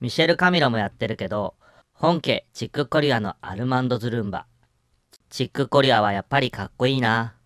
ミシェル・カミロもやってるけど、本家チックコリアのアルマンド・ズルンバ。チックコリアはやっぱりかっこいいな。